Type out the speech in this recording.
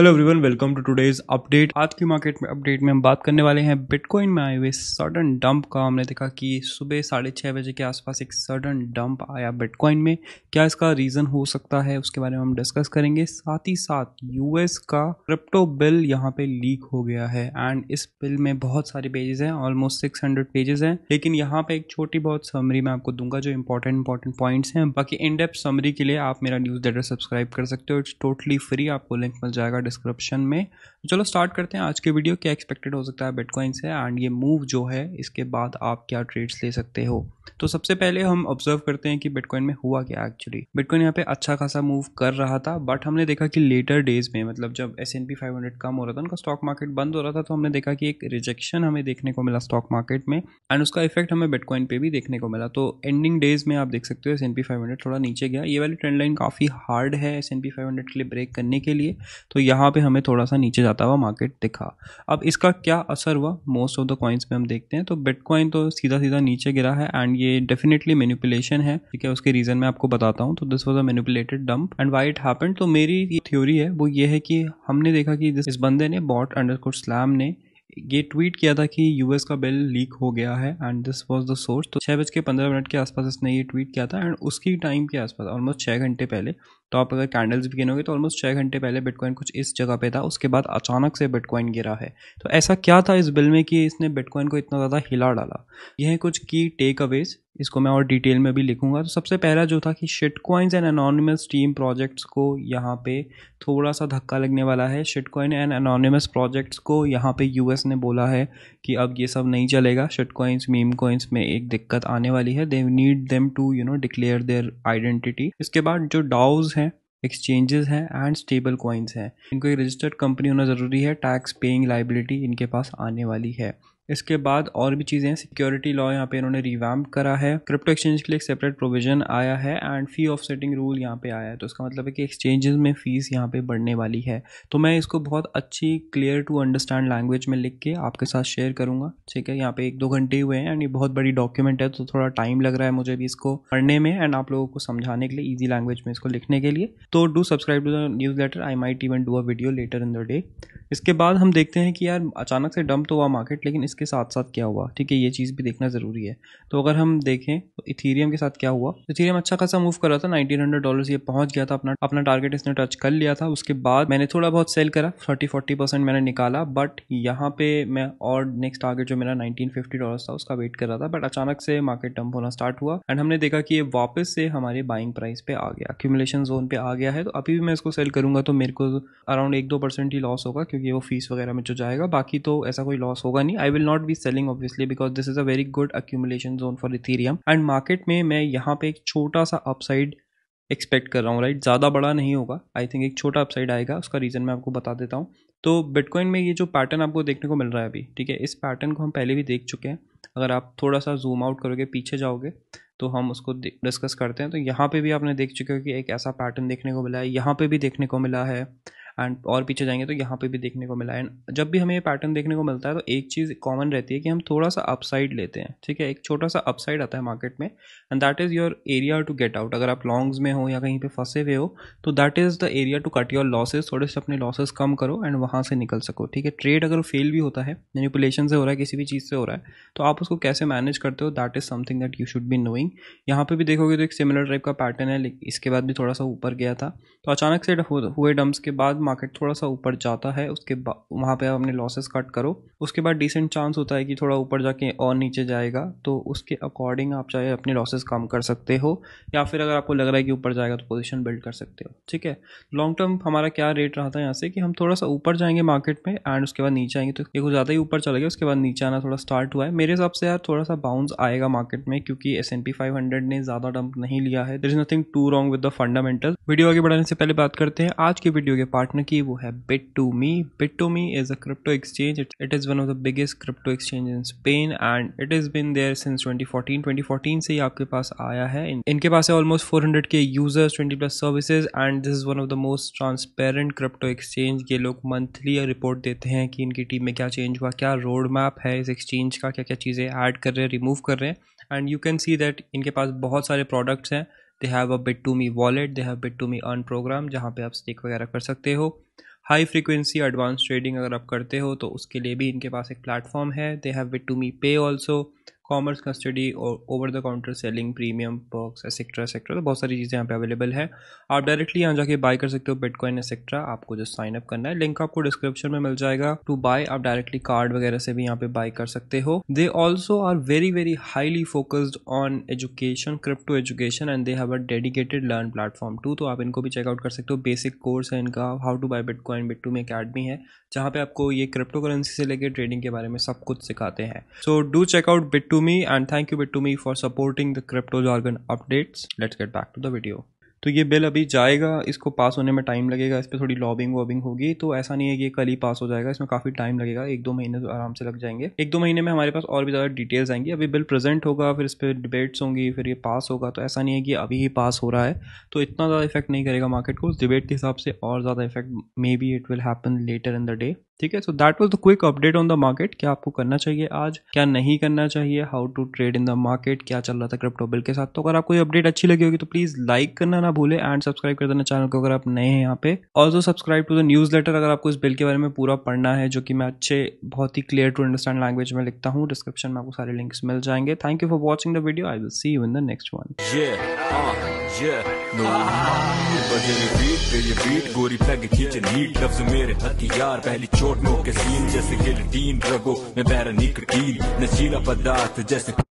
hello everyone welcome to today's update आज की market में अपडेट में हम बात करने वाले हैं बिटकॉइन में आए हुए सडन डंप का हमने देखा कि सुबह साढ़े छः बजे के आसपास एक सडन डंप आया बिटकॉइन में क्या इसका रीज़न हो सकता है उसके बारे में हम डिस्कस करेंगे साथ ही साथ यूएस का क्रिप्टो बिल यहाँ पे लीक हो गया है एंड इस बिल में बहुत सारे पेजेस हैं ऑलमोस्ट सिक्स हंड्रेड पेजेस हैं लेकिन यहाँ पे एक छोटी बहुत समरी मैं आपको दूंगा जो इंपॉर्टेंट इंपॉर्टेंट पॉइंट्स हैं बाकी इन समरी के लिए आप मेरा न्यूज़ लेटर सब्सक्राइब कर सकते हो इट्स टोटली फ्री आपको लिंक मिल जाएगा डिस्क्रिप्शन में चलो स्टार्ट करते हैं आज के वीडियो क्या एक्सपेक्टेड हो सकता है बिटकॉइन से एंड ये मूव जो है इसके बाद आप क्या ट्रेड्स ले सकते हो तो सबसे पहले हम ऑब्जर्व करते हैं कि बिटकॉइन में हुआ क्या एक्चुअली बिटकॉइन यहाँ पे अच्छा खासा मूव कर रहा था बट हमने देखा कि लेटर डेज में मतलब जब S N P five hundred कम हो रहा था उनका स्टॉक मार्केट बंद हो रहा था तो हमने देखा कि एक रिजेक्शन हमें देखने को मिला स्टॉक मार्केट में एंड उसका इफेक्ट हमें बिटकॉइन पे भी देखने को मिला तो एंडिंग डेज में आप देख सकते हो S N P five hundred थोड़ा नीचे गया ये वाली ट्रेंड लाइन काफ़ी हार्ड है S N P five hundred के लिए ब्रेक करने के लिए तो यहाँ पे हमें थोड़ा सा नीचे जाता जाता हुआ मार्केट दिखा अब इसका क्या असर हुआ मोस्ट ऑफ द कॉइन्स में हम देखते हैं तो बिटकॉइन तो सीधा सीधा नीचे गिरा है एंड ये डेफिनेटली मैनिपुलेशन है ठीक है उसके रीजन मैं आपको बताता हूँ तो this was a manipulated dump and why it happen तो मेरी थ्योरी है वो ये है कि हमने देखा कि इस बंदे ने बॉट अंडर कोर्ट स्लैम ने ये ट्वीट किया था कि यूएस का बिल लीक हो गया है and this was the source तो छः बज के पंद्रह मिनट के आसपास इसने ये ट्वीट किया था एंड उसकी टाइम के आसपास ऑलमोस्ट छः घंटे पहले तो आप अगर कैंडल्स भी गिनोगे तो ऑलमोस्ट छः घंटे पहले बिटकॉइन कुछ इस जगह पे था उसके बाद अचानक से बिटकॉइन गिरा है तो ऐसा क्या था इस बिल में कि इसने बिटकॉइन को इतना ज़्यादा हिला डाला यह कुछ की टेक अवेज इसको मैं और डिटेल में भी लिखूंगा तो सबसे पहला जो था कि shit coins and anonymous team projects को यहाँ पे थोड़ा सा धक्का लगने वाला है shit coin and anonymous projects को यहाँ पे यूएस ने बोला है कि अब ये सब नहीं चलेगा शिट कॉइन्स मीम कॉइन्स में एक दिक्कत आने वाली है they need them to you know declare their identity इसके बाद जो डाउज हैं एक्सचेंजेस हैं एंड स्टेबल कॉइन्स हैं इनको एक रजिस्टर्ड कंपनी होना ज़रूरी है टैक्स पेइंग लाइबिलिटी इनके पास आने वाली है इसके बाद और भी चीज़ें सिक्योरिटी लॉ यहाँ पे इन्होंने रिवैम करा है क्रिप्टो एक्सचेंज के लिए एक सेपरेट प्रोविजन आया है and fee of setting rule यहाँ पे आया है तो इसका मतलब है कि एक्सचेंजेस में फ़ीस यहाँ पे बढ़ने वाली है तो मैं इसको बहुत अच्छी क्लियर टू अंडरस्टैंड लैंग्वेज में लिख के आपके साथ शेयर करूँगा ठीक है यहाँ पे एक दो घंटे हुए हैं एंड ये बहुत बड़ी डॉक्यूमेंट है तो थोड़ा टाइम लग रहा है मुझे भी इसको पढ़ने में एंड आप लोगों को समझाने के लिए ईजी लैंग्वेज में इसको लिखने के लिए तो do subscribe to the newsletter I might even do a video letter in the day इसके बाद हम देखते हैं कि यार अचानक से डंप तो हुआ मार्केट लेकिन इसके साथ साथ क्या हुआ ठीक है ये चीज़ भी देखना ज़रूरी है तो अगर हम देखें तो इथीरियम के साथ क्या हुआ इथीरियम अच्छा खासा मूव कर रहा था नाइनटीन हंड्रेड डॉलर ये पहुंच गया था अपना अपना टारगेट इसने टच कर लिया था उसके बाद मैंने थोड़ा बहुत सेल करा थर्टी फोर्टी परसेंट मैंने निकाला बट यहाँ पे मैं और नेक्स्ट टारगेट जो मेरा नाइनटीन फिफ्टी डॉलर था उसका वेट कर रहा था बट अचानक से मार्केट डंप होना स्टार्ट हुआ एंड हमने देखा कि ये वापस से हमारे बाइंग प्राइस पे आ गया अक्यूमुलेशन जोन पे आ गया है तो अभी भी मैं इसको सेल करूंगा तो मेरे को अराउंड एक दो परसेंट ही लॉस होगा क्योंकि वो फीस वगैरह में जो जाएगा बाकी तो ऐसा कोई लॉस होगा नहीं I will not be selling obviously because this is a very good accumulation zone for Ethereum and market में मैं यहाँ पे एक छोटा सा अपसाइड एक्सपेक्ट कर रहा हूँ राइट ज़्यादा बड़ा नहीं होगा आई थिंक एक छोटा अपसाइड आएगा उसका रीज़न मैं आपको बता देता हूँ तो बिटकॉइन में ये जो पैटर्न आपको देखने को मिल रहा है अभी ठीक है इस पैटर्न को हम पहले भी देख चुके हैं अगर आप थोड़ा सा जूम आउट करोगे पीछे जाओगे तो हम उसको डिस्कस करते हैं तो यहाँ पे भी आपने देख चुके हो कि एक ऐसा पैटर्न देखने को मिला है यहाँ पे भी देखने को मिला है एंड और पीछे जाएंगे तो यहाँ पे भी देखने को मिला एंड जब भी हमें ये पैटर्न देखने को मिलता है तो एक चीज़ कॉमन रहती है कि हम थोड़ा सा अपसाइड लेते हैं ठीक है एक छोटा सा अपसाइड आता है मार्केट में and that is your area to get out अगर आप लॉन्ग्स में हो या कहीं पर फंसे हुए हो तो that is the area to cut your losses थोड़े से अपने लॉसेज कम करो एंड वहाँ से निकल सको ठीक है ट्रेड अगर फेल भी होता है मैनिपुलेशन से हो रहा है किसी भी चीज़ से हो रहा है तो आप उसको कैसे मैनेज करते हो that is something that you should be knowing यहाँ पे भी देखोगे तो एक सिमिलर टाइप का पैटर्न है इसके बाद भी थोड़ा सा ऊपर गया था तो अचानक से हुए डम्प्स के बाद मार्केट थोड़ा सा ऊपर जाता है उसके बाद वहाँ पर अपने लॉसेस कट करो उसके बाद डिसेंट चांस होता है कि थोड़ा ऊपर जाके और नीचे जाएगा तो उसके अकॉर्डिंग आप चाहे अपने लॉसेस कम कर सकते हो या फिर अगर आपको लग रहा है कि ऊपर जाएगा तो पोजिशन बिल्ड कर सकते हो ठीक है लॉन्ग टर्म हमारा क्या रेट रहा था यहाँ से कि हम थोड़ा सा ऊपर जाएंगे मार्केट में एंड उसके बाद नीचे आएंगे तो देखो ज़्यादा ही ऊपर चले गए उसके बाद नीचे आना थोड़ा स्टार्ट हुआ है मेरे हिसाब से यार थोड़ा सा बाउंस आएगा मार्केट में क्योंकि S N P five hundred ने ज़्यादा डंप नहीं लिया है there is nothing too wrong with the fundamental video आगे बढ़ाने से पहले बात करते हैं आज के वीडियो के पार्ट आपने की वो है bit to Bit2Me bit to Bit2Me is a crypto exchange it is one of the biggest crypto exchange in Spain and it is been there since 2014 2014 से ही आपके पास आया है इनके पास है almost 400 K users 20 plus services and this is one of the most transparent crypto exchange ये लोग monthly report देते हैं कि इनकी टीम में क्या चेंज हुआ क्या रोड मैप है इस एक्सचेंज का क्या क्या चीज़ें ऐड कर रहे हैं रिमूव कर रहे हैं and you can see that इनके पास बहुत सारे प्रोडक्ट्स हैं they have a bit to me wallet they have bit to me earn program जहाँ पे आप स्टेक वगैरह कर सकते हो हाई फ्रिक्वेंसी एडवांस ट्रेडिंग अगर आप करते हो तो उसके लिए भी इनके पास एक प्लेटफॉर्म है they have bit to me पे ऑल्सो कॉमर्स कस्टडी और over the counter selling premium perks etcetera etcetera तो बहुत सारी चीज़ें यहाँ पे अवेलेबल है आप डायरेक्टली यहाँ जाके बाय कर सकते हो बिटकॉइन एक्सेट्रा आपको जस्ट साइन अप करना है लिंक आपको डिस्क्रिप्शन में मिल जाएगा टू बाय आप डायरेक्टली कार्ड वगैरह से भी यहाँ पे बाय कर सकते हो they also are very very highly focused on education crypto education and they have a dedicated learn platform too तो आप इनको भी चेकआउट कर सकते हो बेसिक कोर्स है इनका how to buy bitcoin bit to में अकेडमी है जहाँ पे आपको ये क्रिप्टो करेंसी से लेकर ट्रेडिंग के बारे में सब कुछ सिखाते हैं so do check out bit thank and thank you me for supporting the crypto jargon updates let's get back to the video तो ये बिल अभी जाएगा इसको पास होने में टाइम लगेगा इस पर थोड़ी लॉबिंग वॉबिंग होगी तो ऐसा नहीं है कि ये कल ही पास हो जाएगा इसमें काफ़ी टाइम लगेगा एक दो महीने तो आराम से लग जाएंगे एक दो महीने में हमारे पास और भी ज़्यादा डिटेल्स आएंगी अभी बिल प्रेजेंट होगा फिर इस पर डिबेट्स होंगी फिर ये पास होगा तो ऐसा नहीं है कि अभी ही पास हो रहा है तो इतना ज़्यादा इफेक्ट नहीं करेगा मार्केट को उस डिबेट के हिसाब से और ज़्यादा effect maybe it will happen later in the day ठीक है so that was the quick update on the market क्या आपको करना चाहिए आज क्या नहीं करना चाहिए how to trade in the market क्या चल रहा था क्रिप्टो बिल के साथ तो अगर आपको ये अपडेट अच्छी लगी होगी तो प्लीज लाइक करना ना भूले एंड सब्सक्राइब कर देना चैनल को अगर आप नए हैं यहाँ पे also subscribe to the newsletter अगर आपको इस बिल के बारे में पूरा पढ़ना है जो कि मैं अच्छे बहुत ही क्लियर टू अंडरस्टैंड लैंग्वेज में लिखता हूँ डिस्क्रिप्शन में आपको सारे लिंक्स मिल जाएंगे thank you for watching the video I will see you in the next one बजे रिपीट पे ये बीट गोरी पैग खींचे नीट लफ्ज मेरे हथियार पहली चोट नो के सीन जैसे गिल टीन रगो मैं बैरा निकटीन नशीला पदार्थ जैसे